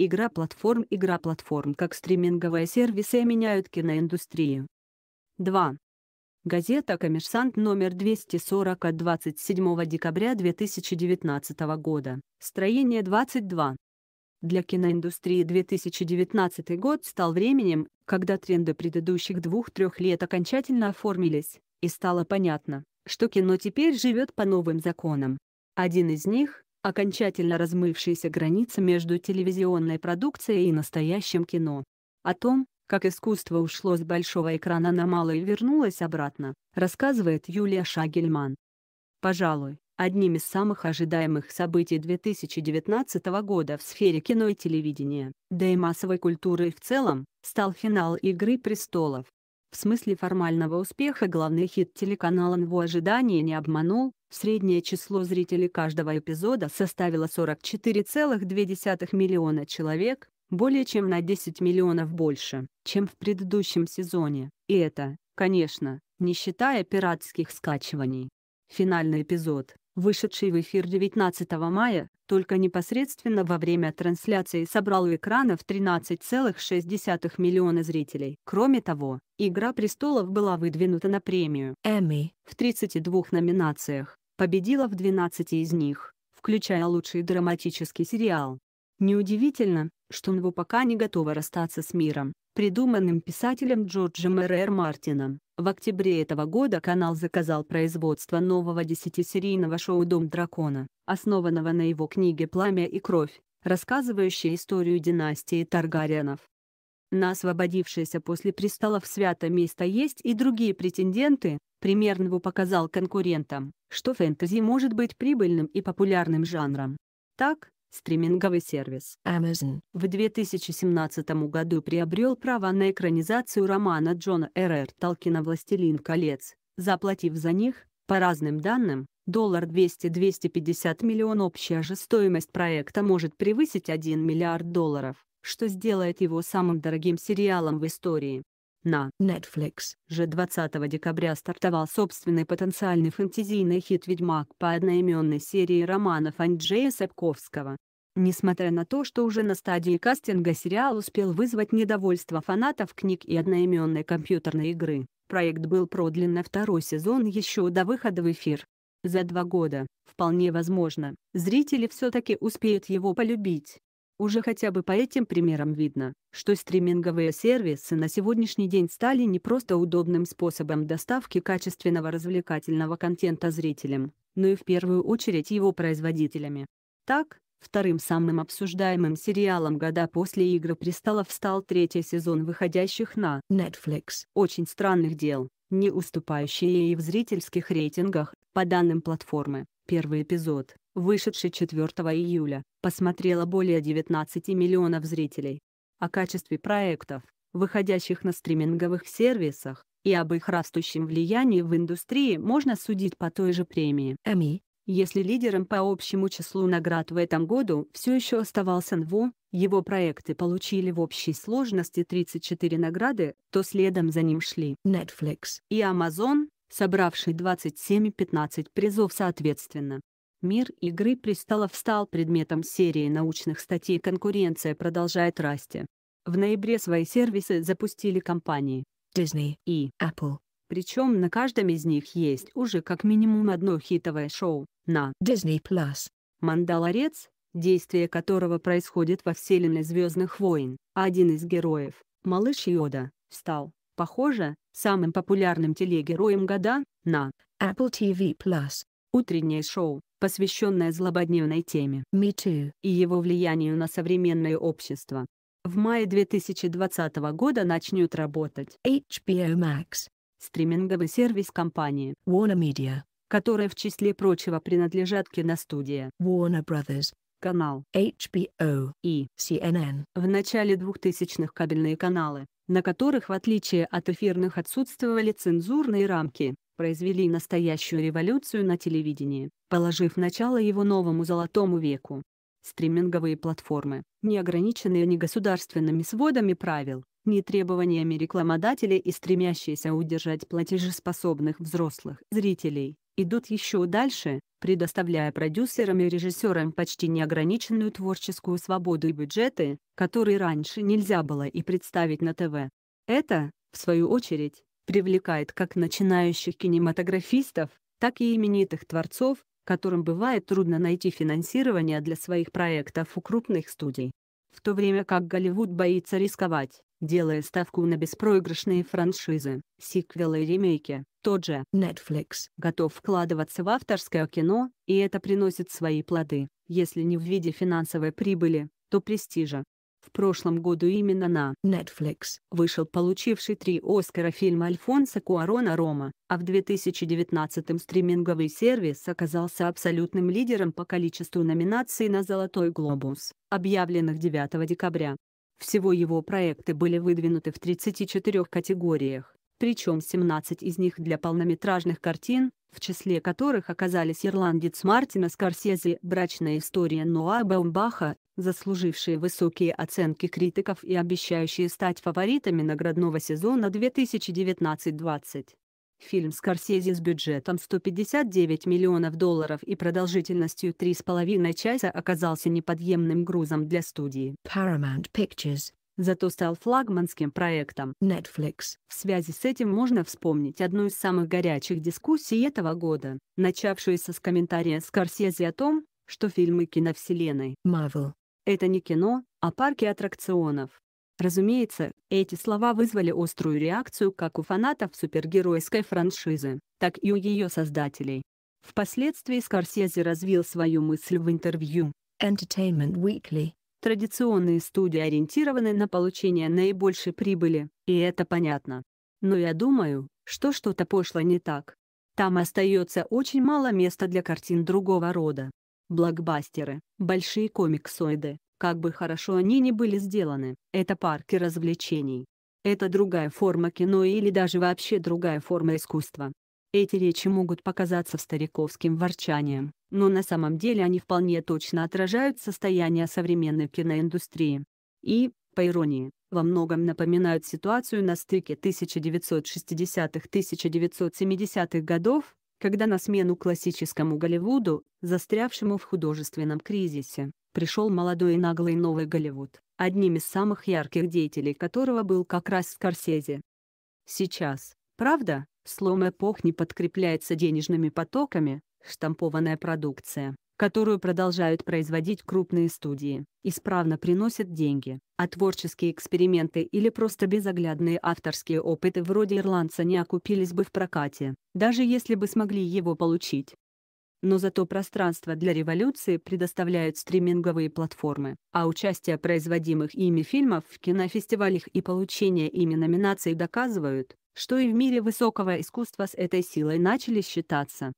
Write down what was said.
Игра платформ Игра платформ как стриминговые сервисы меняют киноиндустрию. 2. Газета «Коммерсант» номер 240 от 27 декабря 2019 года. Строение 22. Для киноиндустрии 2019 год стал временем, когда тренды предыдущих двух-трех лет окончательно оформились, и стало понятно, что кино теперь живет по новым законам. Один из них окончательно размывшаяся граница между телевизионной продукцией и настоящим кино. О том, как искусство ушло с большого экрана на малый и вернулось обратно, рассказывает Юлия Шагельман. Пожалуй, одним из самых ожидаемых событий 2019 года в сфере кино и телевидения, да и массовой культуры в целом, стал финал «Игры престолов». В смысле формального успеха главный хит телеканала «Его Ожидания» не обманул, среднее число зрителей каждого эпизода составило 44,2 миллиона человек, более чем на 10 миллионов больше, чем в предыдущем сезоне, и это, конечно, не считая пиратских скачиваний. Финальный эпизод, вышедший в эфир 19 мая, только непосредственно во время трансляции собрал у экранов 13,6 миллиона зрителей. Кроме того, «Игра престолов» была выдвинута на премию Эмми в 32 номинациях, победила в 12 из них, включая лучший драматический сериал. Неудивительно, что Нву пока не готова расстаться с миром, придуманным писателем Джорджем Р. Мартином. В октябре этого года канал заказал производство нового десятисерийного шоу «Дом дракона», основанного на его книге «Пламя и кровь», рассказывающей историю династии Таргариенов. На освободившееся после престолов свято место есть и другие претенденты, Примерно его показал конкурентам, что фэнтези может быть прибыльным и популярным жанром. Так, Стриминговый сервис Amazon в 2017 году приобрел права на экранизацию романа Джона Р.Р. Толкина «Властелин колец», заплатив за них, по разным данным, доллар 200-250 миллион общая же стоимость проекта может превысить 1 миллиард долларов, что сделает его самым дорогим сериалом в истории. На Netflix же 20 декабря стартовал собственный потенциальный фэнтезийный хит «Ведьмак» по одноименной серии романов Анджея Сапковского. Несмотря на то, что уже на стадии кастинга сериал успел вызвать недовольство фанатов книг и одноименной компьютерной игры, проект был продлен на второй сезон еще до выхода в эфир. За два года, вполне возможно, зрители все-таки успеют его полюбить. Уже хотя бы по этим примерам видно, что стриминговые сервисы на сегодняшний день стали не просто удобным способом доставки качественного развлекательного контента зрителям, но и в первую очередь его производителями. Так, вторым самым обсуждаемым сериалом года после «Игры престолов» стал третий сезон выходящих на Netflix «Очень странных дел», не уступающие ей в зрительских рейтингах, по данным платформы. Первый эпизод, вышедший 4 июля, посмотрело более 19 миллионов зрителей. О качестве проектов, выходящих на стриминговых сервисах, и об их растущем влиянии в индустрии можно судить по той же премии Эми. Если лидером по общему числу наград в этом году все еще оставался НВО, его проекты получили в общей сложности 34 награды, то следом за ним шли Netflix и Amazon, собравший 27-15 призов соответственно. Мир игры престолов стал предметом серии научных статей «Конкуренция продолжает расти». В ноябре свои сервисы запустили компании Disney и Apple. Причем на каждом из них есть уже как минимум одно хитовое шоу на Disney+. «Мандалорец», действие которого происходит во вселенной «Звездных войн», один из героев, малыш Йода, стал Похоже, самым популярным телегероем года на Apple TV+. Plus. Утреннее шоу, посвященное злободневной теме Me Too и его влиянию на современное общество. В мае 2020 года начнет работать HBO Max, стриминговый сервис компании Warner Media, которая в числе прочего принадлежат киностудия Warner Brothers, канал HBO и CNN. В начале 2000-х кабельные каналы на которых в отличие от эфирных отсутствовали цензурные рамки, произвели настоящую революцию на телевидении, положив начало его новому золотому веку. Стриминговые платформы, не ограниченные ни государственными сводами правил, ни требованиями рекламодателей и стремящиеся удержать платежеспособных взрослых зрителей, идут еще дальше, предоставляя продюсерам и режиссерам почти неограниченную творческую свободу и бюджеты, которые раньше нельзя было и представить на ТВ. Это, в свою очередь, привлекает как начинающих кинематографистов, так и именитых творцов, которым бывает трудно найти финансирование для своих проектов у крупных студий. В то время как Голливуд боится рисковать, делая ставку на беспроигрышные франшизы, сиквелы и ремейки. Тот же Netflix готов вкладываться в авторское кино, и это приносит свои плоды, если не в виде финансовой прибыли, то престижа. В прошлом году именно на Netflix вышел получивший три Оскара фильм Альфонса Куарона «Рома», а в 2019-м стриминговый сервис оказался абсолютным лидером по количеству номинаций на «Золотой глобус», объявленных 9 декабря. Всего его проекты были выдвинуты в 34 категориях, причем 17 из них для полнометражных картин, в числе которых оказались ирландец Мартина Скорсезе «Брачная история Ноа Баумбаха», заслужившие высокие оценки критиков и обещающие стать фаворитами наградного сезона 2019-20. Фильм Скорсези с бюджетом 159 миллионов долларов и продолжительностью 3,5 часа оказался неподъемным грузом для студии Paramount Pictures, зато стал флагманским проектом Netflix. В связи с этим можно вспомнить одну из самых горячих дискуссий этого года, начавшуюся с комментария Скорсези о том, что фильмы киновселенной Marvel — это не кино, а парки аттракционов. Разумеется, эти слова вызвали острую реакцию как у фанатов супергеройской франшизы, так и у ее создателей. Впоследствии Скорсезе развил свою мысль в интервью Entertainment Weekly. Традиционные студии ориентированы на получение наибольшей прибыли, и это понятно. Но я думаю, что что-то пошло не так. Там остается очень мало места для картин другого рода. Блокбастеры, большие комиксоиды, как бы хорошо они ни были сделаны, это парки развлечений. Это другая форма кино или даже вообще другая форма искусства. Эти речи могут показаться стариковским ворчанием, но на самом деле они вполне точно отражают состояние современной киноиндустрии. И, по иронии, во многом напоминают ситуацию на стыке 1960-1970-х годов, когда на смену классическому Голливуду, застрявшему в художественном кризисе, пришел молодой и наглый новый Голливуд, одним из самых ярких деятелей которого был как раз Скорсезе. Сейчас, правда, слом эпох не подкрепляется денежными потоками, штампованная продукция, которую продолжают производить крупные студии, исправно приносит деньги, а творческие эксперименты или просто безоглядные авторские опыты вроде ирландца не окупились бы в прокате, даже если бы смогли его получить но зато пространство для революции предоставляют стриминговые платформы, а участие производимых ими фильмов в кинофестивалях и получение ими номинаций доказывают, что и в мире высокого искусства с этой силой начали считаться.